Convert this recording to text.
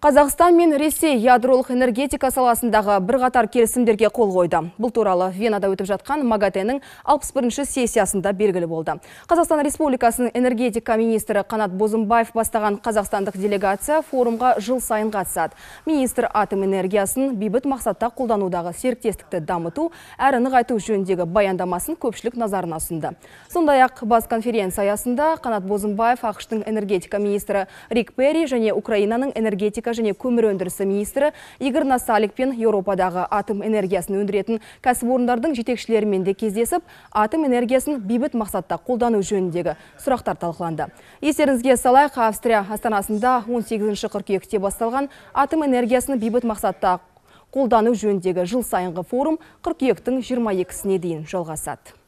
Қазақстан мен Ресей ядролық энергетика саласындағы бірқатар келісімдерге қол қойды. Бұл туралы Венада өтіп жатқан Магатенің 61-ші сессиясында белгілі болды. Қазақстан Республикасының энергетика министрі Қанат Бозымбаев бастаған қазақстандық делегация форумға жыл сайын қатысады. Министр атом энергиясын бейбіт мақсатта қолданудағы серіктестікті дамыту әрі нығайту жөніндегі баяндамасын көпшілік назарына ұсынды. Сондай-ақ бас конференция аясында Қанат Бозымбаев ақштың энергетика министрі Рик Перри және Украинаның энергетика энергетика және көмір өндірісі министрі Игорь Насалик Еуропадағы атом энергиясын өндіретін кәсіпорындардың жетекшілерімен де кездесіп, атом энергиясын бейбіт мақсатта қолдану жөніндегі сұрақтар талқыланды. Естеріңізге салайық, Австрия астанасында 18-ші қыркүйекте басталған атом энергиясын бейбіт мақсатта қолдану жөніндегі жыл сайынғы форум қыркүйектің 22-сіне дейін жалғасады